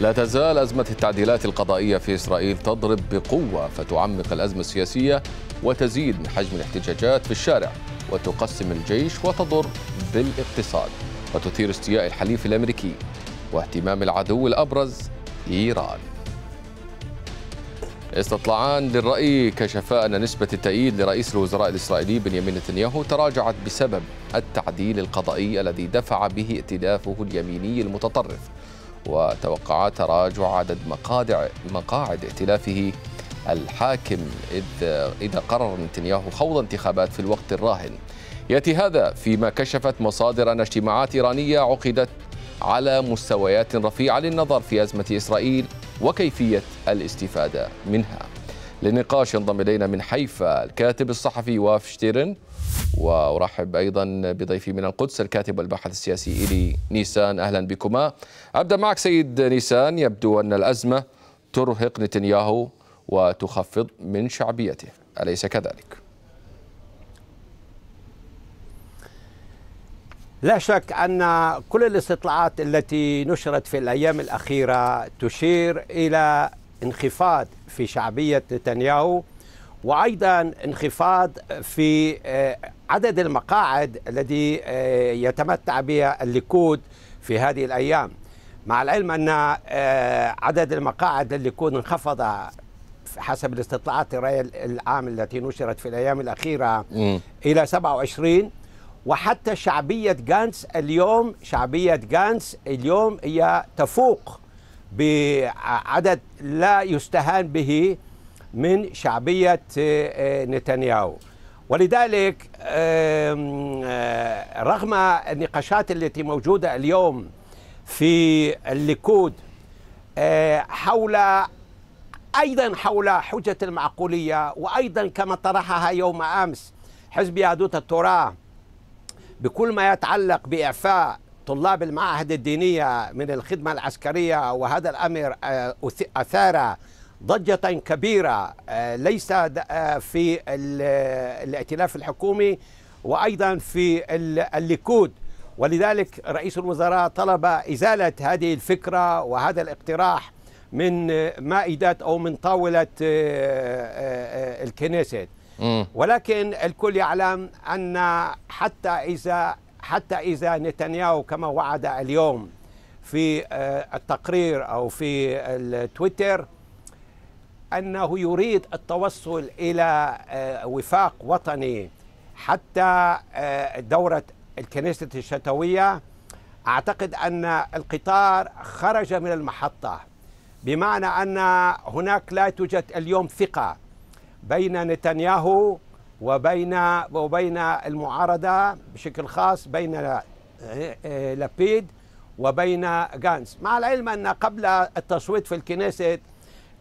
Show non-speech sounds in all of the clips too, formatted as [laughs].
لا تزال أزمة التعديلات القضائية في إسرائيل تضرب بقوة فتعمق الأزمة السياسية وتزيد من حجم الاحتجاجات في الشارع وتقسم الجيش وتضر بالاقتصاد وتثير استياء الحليف الأمريكي واهتمام العدو الأبرز إيران استطلاعان للرأي كشفا أن نسبة التأييد لرئيس الوزراء الإسرائيلي بنيامين نتنياهو تراجعت بسبب التعديل القضائي الذي دفع به ائتلافه اليميني المتطرف وتوقعات تراجع عدد مقاعد مقاعد ائتلافه الحاكم إذ إذا قرر نتنياهو خوض انتخابات في الوقت الراهن يأتي هذا فيما كشفت مصادر أن اجتماعات إيرانية عقدت على مستويات رفيعة للنظر في أزمة إسرائيل وكيفية الاستفادة منها للنقاش ينضم إلينا من حيفا الكاتب الصحفي واف شتيرن وارحب ايضا بضيفي من القدس الكاتب والباحث السياسي الي نيسان اهلا بكما. ابدا معك سيد نيسان يبدو ان الازمه ترهق نتنياهو وتخفض من شعبيته اليس كذلك؟ لا شك أن كل الاستطلاعات التي نشرت في الأيام الأخيرة تشير إلى انخفاض في شعبية نتنياهو وأيضا انخفاض في آه، عدد المقاعد الذي آه، يتمتع بها الليكود في هذه الأيام مع العلم أن آه، عدد المقاعد الليكود انخفض حسب الاستطلاعات الرأي العام التي نشرت في الأيام الأخيرة م. إلى 27 وحتى شعبية جانس اليوم شعبية جانس اليوم هي تفوق بعدد لا يستهان به من شعبية آه، نتنياهو ولذلك آه، رغم النقاشات التي موجودة اليوم في الليكود آه، حول أيضا حول حجة المعقولية وأيضا كما طرحها يوم أمس حزب يهدوت التراث بكل ما يتعلق بإعفاء طلاب المعاهد الدينية من الخدمة العسكرية وهذا الأمر آه، أثار ضجة كبيرة آه، ليس آه، في الائتلاف الحكومي وأيضا في الليكود ولذلك رئيس الوزراء طلب إزالة هذه الفكرة وهذا الاقتراح من مائدة أو من طاولة آه، الكنيست ولكن الكل يعلم أن حتى إذا حتى إذا نتنياهو كما وعد اليوم في التقرير أو في التويتر أنه يريد التوصل إلى آه، وفاق وطني حتى آه، دورة الكنيسة الشتوية أعتقد أن القطار خرج من المحطة بمعنى أن هناك لا توجد اليوم ثقة بين نتنياهو وبين وبين المعارضة بشكل خاص بين آه، لابيد وبين غانس مع العلم أن قبل التصويت في الكنيست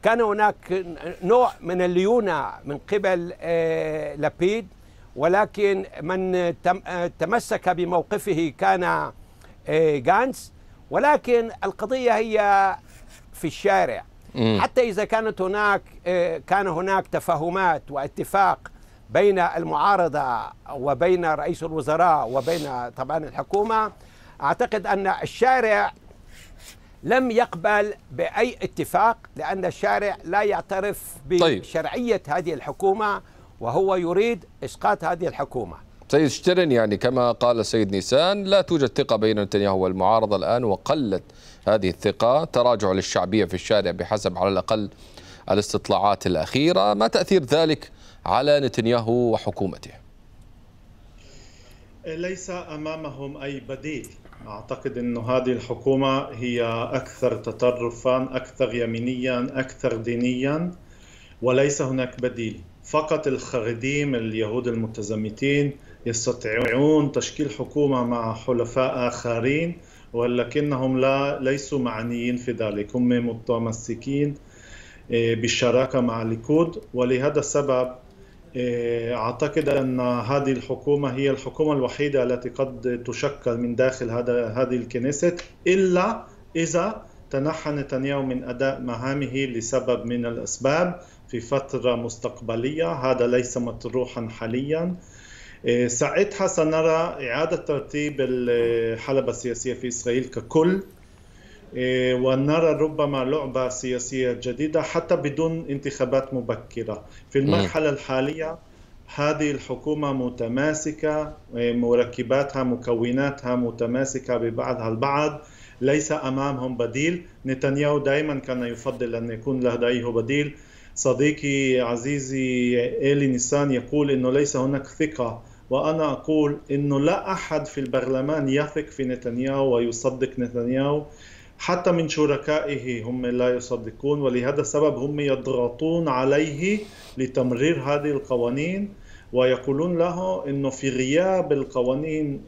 كان هناك نوع من الليونة من قبل آه، لابيد ولكن من آه، تمسك بموقفه كان آه، جانس ولكن القضية هي في الشارع حتى إذا كانت هناك كان هناك تفاهمات واتفاق بين المعارضة وبين رئيس الوزراء وبين طبعا الحكومة أعتقد أن الشارع لم يقبل بأي اتفاق لأن الشارع لا يعترف طيب. بشرعية طيب. هذه الحكومة وهو يريد إسقاط هذه الحكومة سيد شترن يعني كما قال السيد نيسان لا توجد ثقة بين نتنياهو والمعارضة الآن وقلت هذه الثقة تراجع للشعبية في الشارع بحسب على الأقل الاستطلاعات الأخيرة ما تأثير ذلك على نتنياهو وحكومته؟ ليس أمامهم أي بديل أعتقد انه هذه الحكومة هي أكثر تطرفا أكثر يمينيا أكثر دينيا وليس هناك بديل فقط الخريديم اليهود المتزمتين يستطيعون تشكيل حكومة مع حلفاء آخرين ولكنهم لا ليسوا معنيين في ذلك هم متمسكين آه، بالشراكة مع الليكود ولهذا السبب إيه، اعتقد ان هذه الحكومه هي الحكومه الوحيده التي قد تشكل من داخل هذا هذه الكنيست الا اذا تنحى نتنياهو من اداء مهامه لسبب من الاسباب في فتره مستقبليه هذا ليس مطروحا حاليا إيه، ساعتها سنرى اعاده ترتيب الحلبه السياسيه في اسرائيل ككل إيه، ونرى ربما لعبة سياسية جديدة حتى بدون انتخابات مبكرة في المرحلة الحالية هذه الحكومة متماسكة إيه، مركباتها مكوناتها متماسكة ببعضها البعض ليس أمامهم بديل نتنياهو دائما كان يفضل أن يكون لديه بديل صديقي عزيزي إيلي نيسان يقول أنه ليس هناك ثقة وأنا أقول أنه لا أحد في البرلمان يثق في نتنياهو ويصدق نتنياهو حتى من شركائه هم لا يصدقون ولهذا السبب هم يضغطون عليه لتمرير هذه القوانين ويقولون له انه في غياب القوانين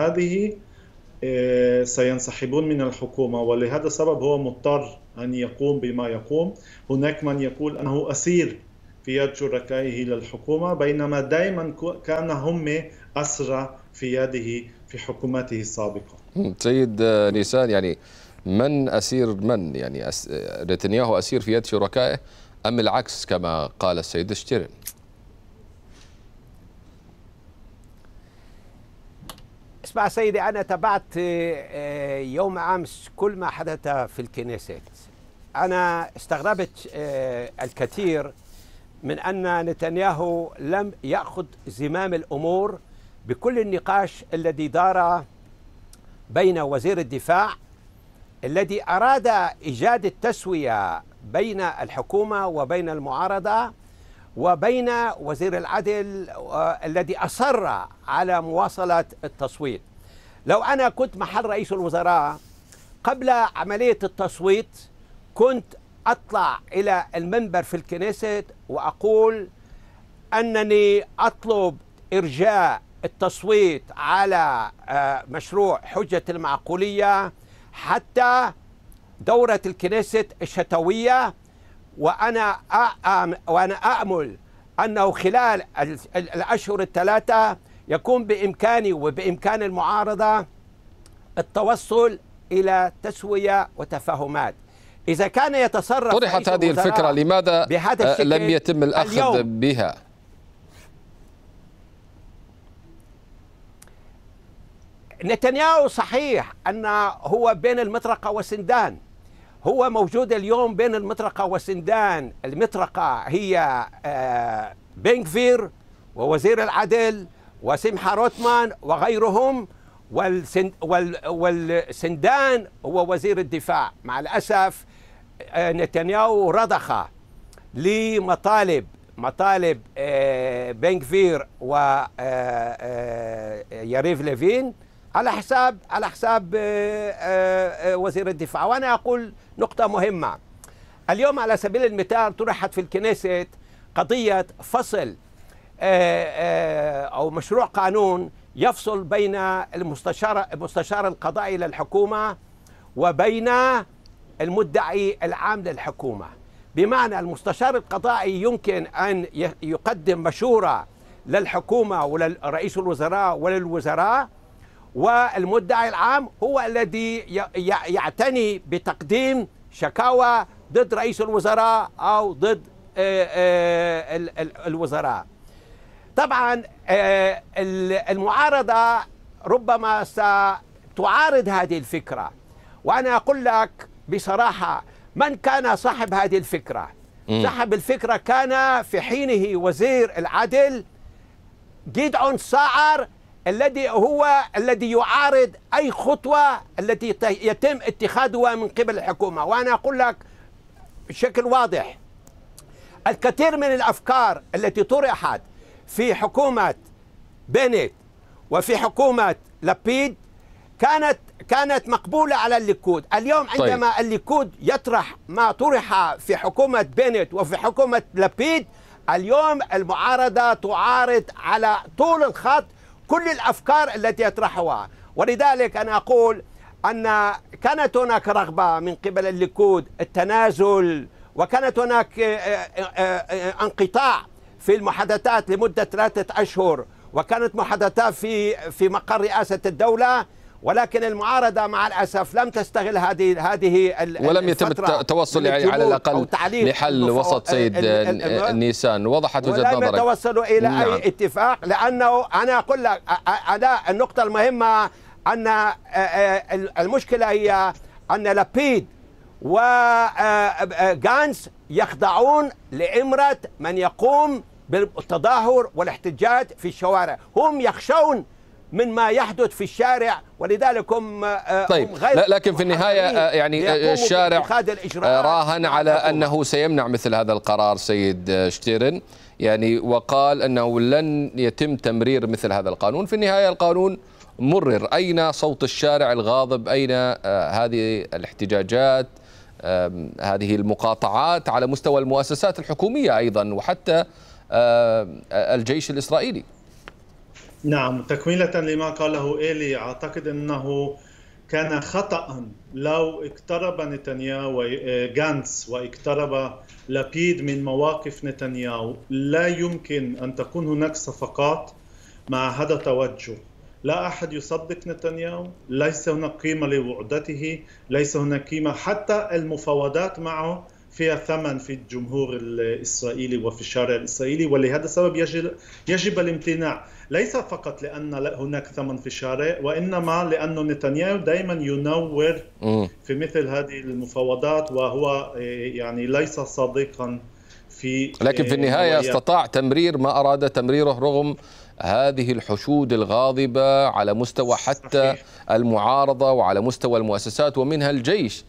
هذه آه، سينسحبون من الحكومه ولهذا السبب هو مضطر ان يقوم بما يقوم هناك من يقول انه اسير في يد شركائه للحكومه بينما دائما كان هم اسرى في يده في حكومته السابقه سيد آه، نيسان يعني من أسير من يعني أس... نتنياهو أسير في يد شركائه أم العكس كما قال السيد شتيرن اسمع سيدي أنا تابعت آه، يوم أمس كل ما حدث في الكنيست أنا استغربت آه، الكثير من أن نتنياهو لم يأخذ زمام الأمور بكل النقاش الذي دار بين وزير الدفاع الذي أراد إيجاد التسوية بين الحكومة وبين المعارضة وبين وزير العدل آه، الذي أصر على مواصلة التصويت لو أنا كنت محل رئيس الوزراء قبل عملية التصويت كنت أطلع إلى المنبر في الكنيسة وأقول أنني أطلب إرجاء التصويت على آه، مشروع حجة المعقولية حتى دورة الكنيسة الشتوية وأنا وأنا آمل أنه خلال الأشهر الثلاثة يكون بإمكاني وبإمكان المعارضة التوصل إلى تسوية وتفاهمات إذا كان يتصرف طرحت هذه الفكرة لماذا لم يتم الأخذ بها؟ نتنياهو صحيح أن هو بين المطرقة وسندان هو موجود اليوم بين المطرقة وسندان المطرقة هي آه، بنكفير ووزير العدل وسمحة روتمان وغيرهم والسندان هو وزير الدفاع مع الأسف آه، نتنياهو رضخ لمطالب مطالب آه، بنكفير ويريف ليفين على حساب على حساب آه، آه، آه، وزير الدفاع وانا اقول نقطه مهمه اليوم على سبيل المثال طرحت في الكنيست قضية فصل أو مشروع قانون يفصل بين المستشار المستشار القضائي للحكومة وبين المدعي العام للحكومة بمعنى المستشار القضائي يمكن أن يقدم مشورة للحكومة ولرئيس الوزراء وللوزراء والمدعي العام هو الذي يعتني بتقديم شكاوى ضد رئيس الوزراء أو ضد آه، آه، الوزراء طبعا آه، المعارضة ربما ستعارض هذه الفكرة وأنا أقول لك بصراحة من كان صاحب هذه الفكرة صاحب الفكرة كان في حينه وزير العدل جيدعون ساعر الذي هو الذي يعارض أي خطوة التي يتم اتخاذها من قبل الحكومة وأنا أقول لك بشكل واضح الكثير من الأفكار التي طرحت في حكومة بنت وفي حكومة لبيد كانت كانت مقبولة على الليكود اليوم طيب. عندما طيب. الليكود يطرح ما طرح في حكومة بنت وفي حكومة لبيد اليوم المعارضة تعارض على طول الخط كل الأفكار التي يطرحها ولذلك أنا أقول أن كانت هناك رغبة من قبل الليكود التنازل وكانت هناك آه، آه، آه، انقطاع في المحادثات لمدة ثلاثة أشهر وكانت محادثات في في مقر رئاسة الدولة ولكن المعارضة مع الأسف لم تستغل هذه هذه ولم يتم التوصل على الأقل لحل وسط سيد نيسان وضحت وجهة نظرك ولم يتوصلوا إلى نعم. أي اتفاق لأنه أنا أقول لك أنا النقطة المهمة أن المشكلة هي أن لبيد وغانس يخضعون لإمرة من يقوم بالتظاهر والاحتجاج في الشوارع هم يخشون من ما يحدث في الشارع ولذلك هم آه، طيب هم غير لكن في النهايه آه، يعني آه، الشارع راهن على انه سيمنع مثل هذا القرار سيد شتيرن يعني وقال انه لن يتم تمرير مثل هذا القانون في النهايه القانون مرر اين صوت الشارع الغاضب اين هذه الاحتجاجات هذه المقاطعات على مستوى المؤسسات الحكوميه ايضا وحتى الجيش الاسرائيلي نعم تكملة لما قاله إيلي أعتقد أنه كان خطأ لو اقترب نتنياهو آه، جانس واقترب لبيد من مواقف نتنياهو لا يمكن أن تكون هناك صفقات مع هذا التوجه لا أحد يصدق نتنياهو ليس هناك قيمة لوعدته ليس هناك قيمة حتى المفاوضات معه فيها ثمن في الجمهور الإسرائيلي وفي الشارع الإسرائيلي ولهذا السبب يجب, يجب الامتناع ليس فقط لأن هناك ثمن في الشارع وإنما لأن نتنياهو دائما ينور في مثل هذه المفاوضات وهو إيه، يعني ليس صادقا في إيه، لكن في النهاية نوعية. استطاع تمرير ما أراد تمريره رغم هذه الحشود الغاضبة على مستوى حتى صحيح. المعارضة وعلى مستوى المؤسسات ومنها الجيش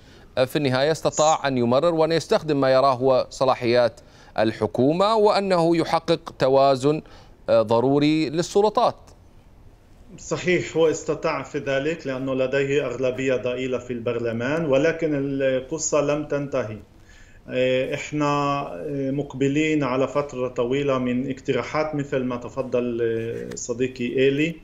في النهاية استطاع أن يمرر وأن يستخدم ما يراه هو صلاحيات الحكومة وأنه يحقق توازن ضروري للسلطات صحيح هو استطاع في ذلك لأنه لديه أغلبية ضئيلة في البرلمان ولكن القصة لم تنتهي آه، احنا آه، مقبلين على فترة طويلة من اقتراحات مثل ما تفضل آه، صديقي إيلي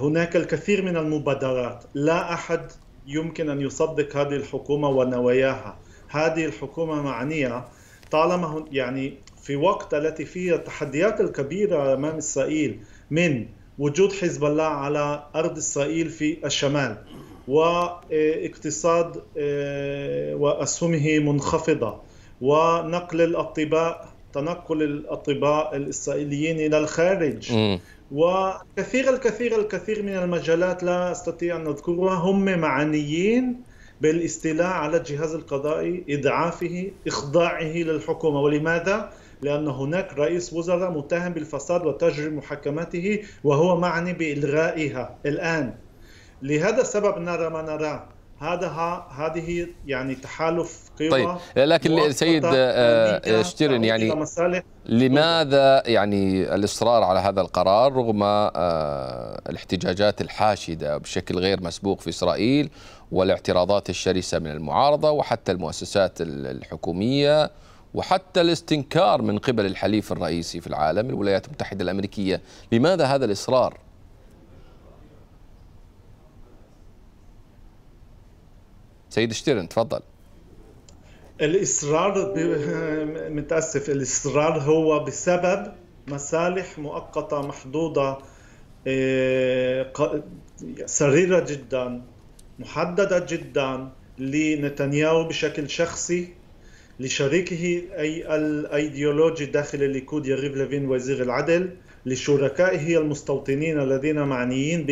هناك الكثير من المبادرات لا أحد يمكن أن يصدق هذه الحكومة ونواياها هذه الحكومة معنية طالما يعني في وقت التي فيها التحديات الكبيرة أمام إسرائيل من وجود حزب الله على أرض إسرائيل في الشمال واقتصاد آه، وأسهمه منخفضة ونقل الأطباء تنقل الأطباء الإسرائيليين إلى الخارج م. وكثير الكثير الكثير من المجالات لا أستطيع أن أذكرها هم معنيين بالاستيلاء على الجهاز القضائي إضعافه إخضاعه للحكومة ولماذا؟ لأن هناك رئيس وزراء متهم بالفساد وتجري محاكمته وهو معني بإلغائها الآن لهذا السبب نرى ما نراه هذا هذه يعني تحالف قوى طيب لكن سيد آه، آه، شتيرن يعني لماذا يعني الاصرار على هذا القرار رغم آه، الاحتجاجات الحاشده بشكل غير مسبوق في اسرائيل والاعتراضات الشرسه من المعارضه وحتى المؤسسات الحكوميه وحتى الاستنكار من قبل الحليف الرئيسي في العالم الولايات المتحدة الأمريكية لماذا هذا الإصرار؟ سيد شتيرن تفضل الإصرار ب... [laughs] متأسف الإصرار هو بسبب مصالح مؤقتة محدودة سريرة آه، جدا محددة جدا لنتنياهو بشكل شخصي لشريكه أي الأيديولوجي داخل الليكود يريف لافين وزير العدل لشركائه المستوطنين الذين معنيين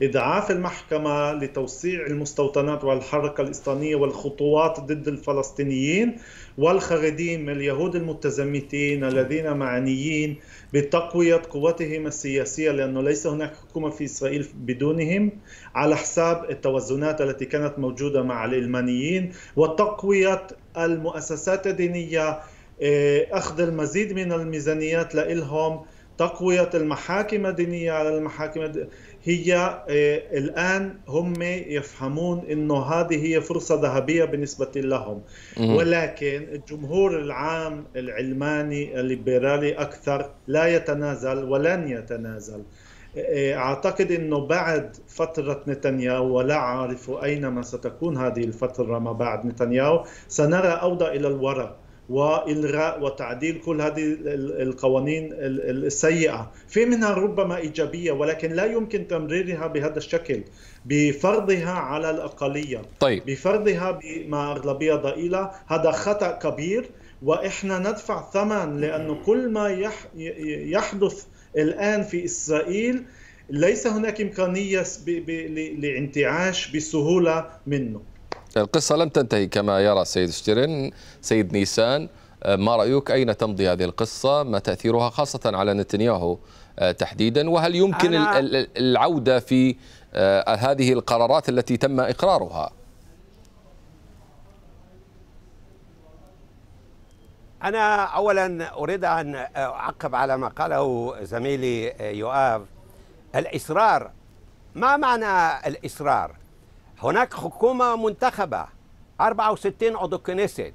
بإضعاف المحكمة لتوسيع المستوطنات والحركة الاسطانيه والخطوات ضد الفلسطينيين والخريدين اليهود المتزمتين الذين معنيين بتقوية قوتهم السياسية لأنه ليس هناك حكومة في إسرائيل بدونهم على حساب التوازنات التي كانت موجودة مع الإلمانيين وتقوية المؤسسات الدينية آه، أخذ المزيد من الميزانيات لإلهم تقوية المحاكم الدينية على المحاكم الدينية هي آه، الآن هم يفهمون أنه هذه هي فرصة ذهبية بالنسبة لهم ولكن الجمهور العام العلماني الليبرالي أكثر لا يتنازل ولن يتنازل آه، أعتقد أنه بعد فترة نتنياهو ولا أعرف أين ما ستكون هذه الفترة ما بعد نتنياهو سنرى أوضة إلى الوراء والغاء وتعديل كل هذه القوانين السيئه في منها ربما ايجابيه ولكن لا يمكن تمريرها بهذا الشكل بفرضها على الاقليه طيب. بفرضها مع اغلبيه ضئيله هذا خطا كبير واحنا ندفع ثمن لانه كل ما يح يحدث الان في اسرائيل ليس هناك امكانيه لانتعاش بسهوله منه القصة لم تنتهي كما يرى السيد شترين سيد نيسان آه، ما رأيك أين تمضي هذه القصة ما تأثيرها خاصة على نتنياهو آه، تحديدا وهل يمكن العودة في آه، هذه القرارات التي تم إقرارها أنا أولا أريد أن أعقب على ما قاله زميلي يؤاف الإصرار ما معنى الإصرار هناك حكومة منتخبة 64 عضو كنيست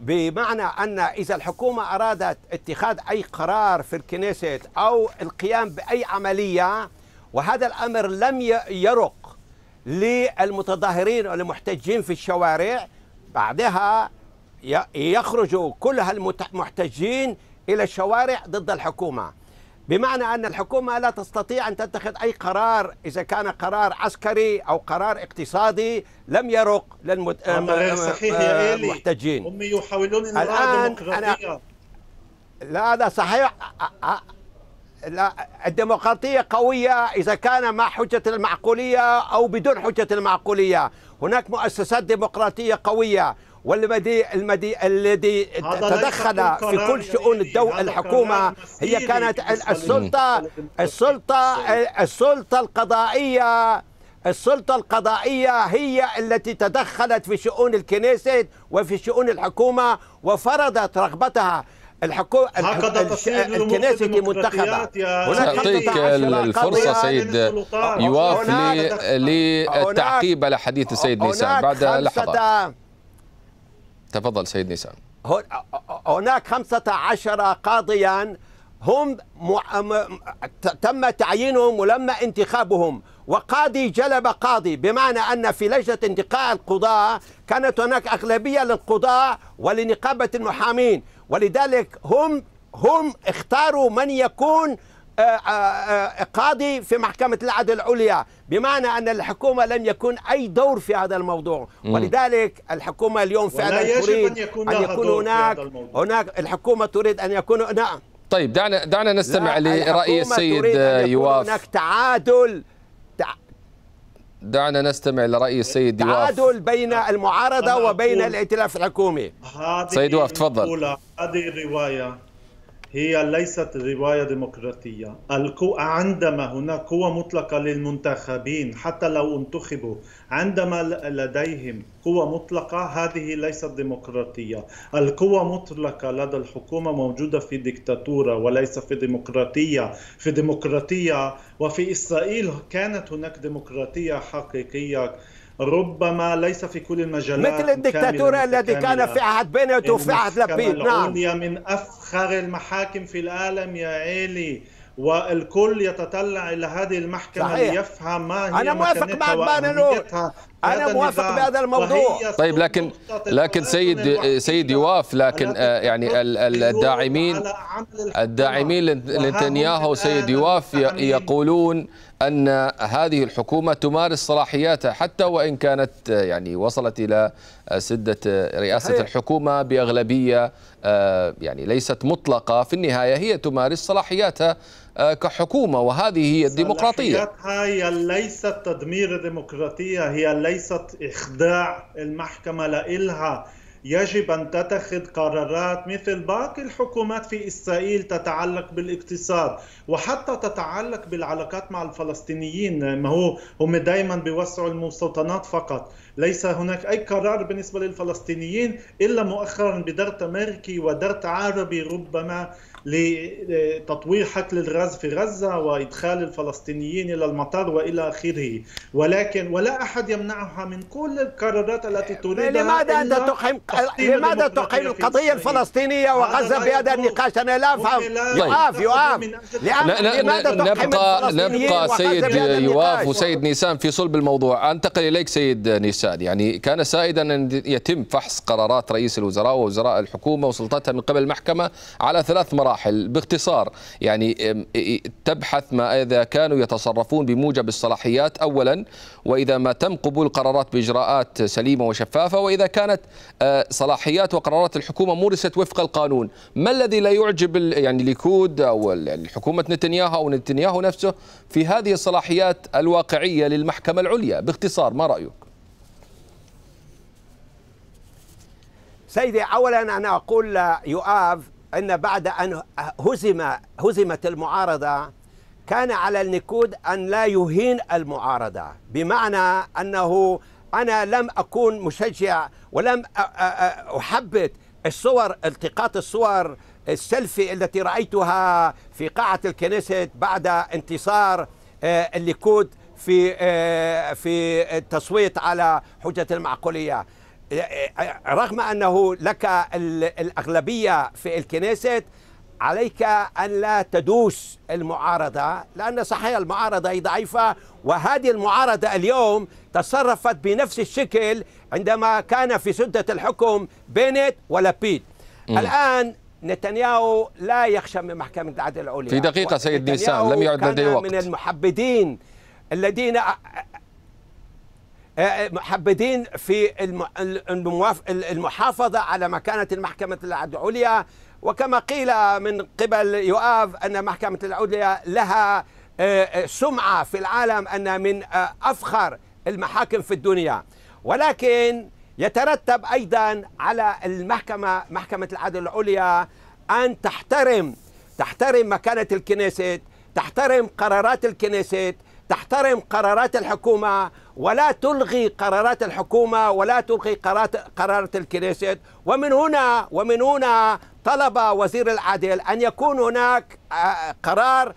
بمعنى أن إذا الحكومة أرادت اتخاذ أي قرار في الكنيست أو القيام بأي عملية وهذا الأمر لم يرق للمتظاهرين والمحتجين في الشوارع بعدها يخرج كل المحتجين إلى الشوارع ضد الحكومة بمعنى أن الحكومة لا تستطيع أن تتخذ أي قرار إذا كان قرار عسكري أو قرار اقتصادي لم يرق للمحتجين هم يحاولون أن الآن أنا لا هذا صحيح لا الديمقراطية قوية إذا كان مع حجة المعقولية أو بدون حجة المعقولية هناك مؤسسات ديمقراطية قوية والذي الذي تدخل في كل شؤون إيه، الدولة الحكومة هي كانت السلطة السلطة السلطة القضائية السلطة القضائية هي التي تدخلت في شؤون الكنيسة وفي شؤون الحكومة وفرضت رغبتها الحكومة الكنيسة المنتخبة سأعطيك الفرصة سيد يواف للتعقيب على حديث السيد نيسان بعد لحظة تفضل سيد نيسان هناك 15 قاضيا هم م... تم تعيينهم ولم انتخابهم وقاضي جلب قاضي بمعنى أن في لجنة انتقاء القضاء كانت هناك أغلبية للقضاء ولنقابة المحامين ولذلك هم هم اختاروا من يكون آه، آه، آه، قاضي في محكمة العدل العليا بمعنى أن الحكومة لم يكن أي دور في هذا الموضوع ولذلك الحكومة اليوم فعلا تريد أن يكون, أن يكون هناك هناك الحكومة تريد أن يكون نعم طيب دعنا دعنا نستمع لرأي السيد يواف هناك تعادل دعنا نستمع لرأي السيد يواف تعادل بين المعارضة وبين الائتلاف الحكومي سيد يواف تفضل هذه الرواية هي ليست رواية ديمقراطية القوة عندما هناك قوة مطلقة للمنتخبين حتى لو انتخبوا عندما لديهم قوة مطلقة هذه ليست ديمقراطية القوة مطلقة لدى الحكومة موجودة في ديكتاتورة وليس في ديمقراطية في ديمقراطية وفي إسرائيل كانت هناك ديمقراطية حقيقية ربما ليس في كل المجالات مثل الدكتاتورة الذي كان في عهد بينيت وفي عهد لبيد نعم من أفخر المحاكم في العالم يا عيلي والكل يتطلع الى هذه المحكمه صحيح. ليفهم ما هي انا موافق مع بانانور انا موافق بهذا الموضوع طيب لكن لكن سيد سيد يواف لكن آه، يعني الداعمين الداعمين لنتنياهو سيد يواف يقولون أن هذه الحكومة تمارس صلاحياتها حتى وإن كانت يعني وصلت إلى آه، سدة آه، رئاسة هي. الحكومة بأغلبية آه، يعني ليست مطلقة في النهاية هي تمارس صلاحياتها كحكومة وهذه هي الديمقراطية صلاحياتها هي ليست تدمير الديمقراطية هي ليست اخداع المحكمة لإلها يجب أن تتخذ قرارات مثل باقي الحكومات في إسرائيل تتعلق بالاقتصاد وحتى تتعلق بالعلاقات مع الفلسطينيين ما هو هم دائما بيوسعوا المستوطنات فقط ليس هناك أي قرار بالنسبة للفلسطينيين إلا مؤخرا بدرت أمريكي ودرت عربي ربما لتطوير حقل الغاز في غزة وإدخال الفلسطينيين إلى المطار وإلى آخره ولكن ولا أحد يمنعها من كل القرارات التي تريدها لماذا أنت تقيم لماذا تقيم القضية الفلسطينية وغزة بهذا النقاش أنا لا أفهم يواف يواف لماذا نبقى نبقى سيد يواف وسيد نيسان في صلب الموضوع أنتقل إليك سيد نيسان يعني كان سائدا أن يتم فحص قرارات رئيس الوزراء ووزراء الحكومة وسلطتها من قبل المحكمة على ثلاث مرات المراحل باختصار يعني تبحث ما إذا كانوا يتصرفون بموجب الصلاحيات أولا وإذا ما تم قبول قرارات بإجراءات سليمة وشفافة وإذا كانت آه، صلاحيات وقرارات الحكومة مورست وفق القانون ما الذي لا يعجب يعني ليكود أو يعني حكومة نتنياهو أو نتنياهو نفسه في هذه الصلاحيات الواقعية للمحكمة العليا باختصار ما رأيك؟ سيدي اولا انا اقول يؤاف أن بعد أن هزم هزمت المعارضة كان على النكود أن لا يهين المعارضة بمعنى أنه أنا لم أكون مشجع ولم أحبت الصور التقاط الصور السلفي التي رأيتها في قاعة الكنيسة بعد انتصار آه، الليكود في آه، في التصويت على حجة المعقولية رغم أنه لك الأغلبية في الكنيسة عليك أن لا تدوس المعارضة لأن صحيح المعارضة هي ضعيفة وهذه المعارضة اليوم تصرفت بنفس الشكل عندما كان في سدة الحكم بينت م. الآن نتنياهو لا يخشى من محكمة العدل العليا في دقيقة سيد نيسان لم يعد لديه وقت من المحبدين الذين آه، آه، محبدين في المحافظة على مكانة المحكمة العليا وكما قيل من قبل يؤاف أن محكمة العليا لها آه، سمعة في العالم أن من أفخر المحاكم في الدنيا ولكن يترتب أيضا على المحكمة محكمة العدل العليا أن تحترم تحترم مكانة الكنيست تحترم قرارات الكنيست تحترم قرارات الحكومة ولا تلغي قرارات الحكومة ولا تلغي قرارات, قرارات الكنيست ومن هنا ومن هنا طلب وزير العدل أن يكون هناك آه، قرار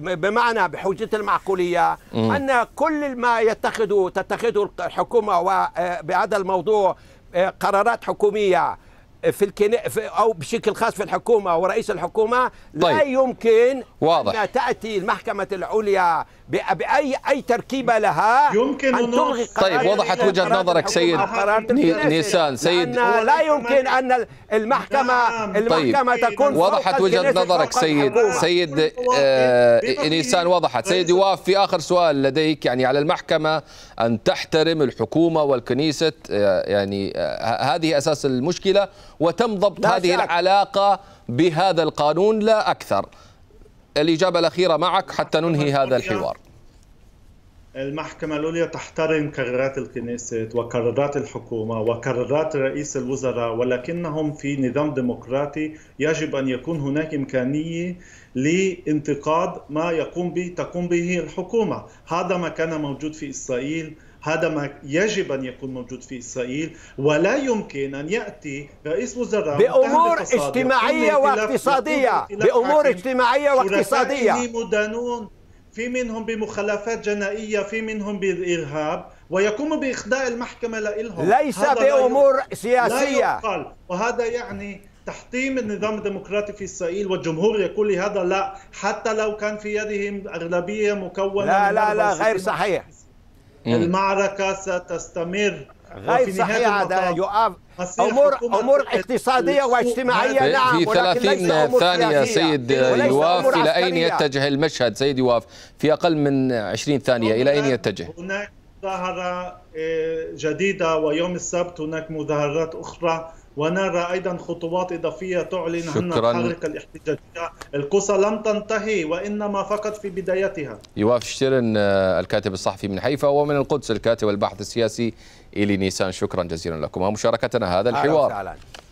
بمعنى بحجة المعقولية م. أن كل ما يتخذه تتخذه الحكومة آه، بهذا الموضوع آه، قرارات حكومية في الكن... في او بشكل خاص في الحكومه ورئيس الحكومه طيب. لا يمكن واضح. ان تاتي المحكمه العليا باي اي تركيبه لها يمكن ان تلغي طيب وضحت وجهه نظرك سيد نيسان سيد لا يمكن ان المحكمه المحكمه طيب. تكون وضحت وجهه نظرك سيد سيد آه نيسان وضحت سيد طيب. يواف في اخر سؤال لديك يعني على المحكمه ان تحترم الحكومه والكنيسه آه، يعني آه، هذه اساس المشكله وتم ضبط هذه العلاقه بهذا القانون لا اكثر الإجابة الأخيرة معك حتى ننهي هذا الحوار المحكمة العليا تحترم قرارات الكنيسة وقرارات الحكومة وقرارات رئيس الوزراء ولكنهم في نظام ديمقراطي يجب أن يكون هناك إمكانية لانتقاد ما يقوم به تقوم به الحكومة هذا ما كان موجود في إسرائيل هذا ما يجب ان يكون موجود في اسرائيل ولا يمكن ان ياتي رئيس وزراء بامور اجتماعيه واقتصاديه بامور اجتماعيه واقتصاديه مدانون في منهم بمخالفات جنائيه في منهم بالارهاب ويقوموا باخضاع المحكمه لهم ليس بامور لا سياسيه لا وهذا يعني تحطيم النظام الديمقراطي في اسرائيل والجمهور يقول لهذا لا حتى لو كان في يدهم اغلبيه مكونه لا لا لا غير صحيح المعركة ستستمر غير صحيح هذا يؤاف امور امور اقتصاديه واجتماعيه نعم في 30 ثانيه سيد يواف الى اين يتجه المشهد سيد يواف في اقل من 20 ثانيه الى اين يتجه هناك مظاهره آه، جديده ويوم السبت هناك مظاهرات اخرى ونرى أيضا خطوات إضافية تعلن عن الحركة الاحتجاجية القصة لم تنتهي وإنما فقط في بدايتها يوافي شيرن آه، الكاتب الصحفي من حيفا ومن القدس الكاتب والباحث السياسي الي نيسان شكرا جزيلا لكم ومشاركتنا هذا الحوار أهلا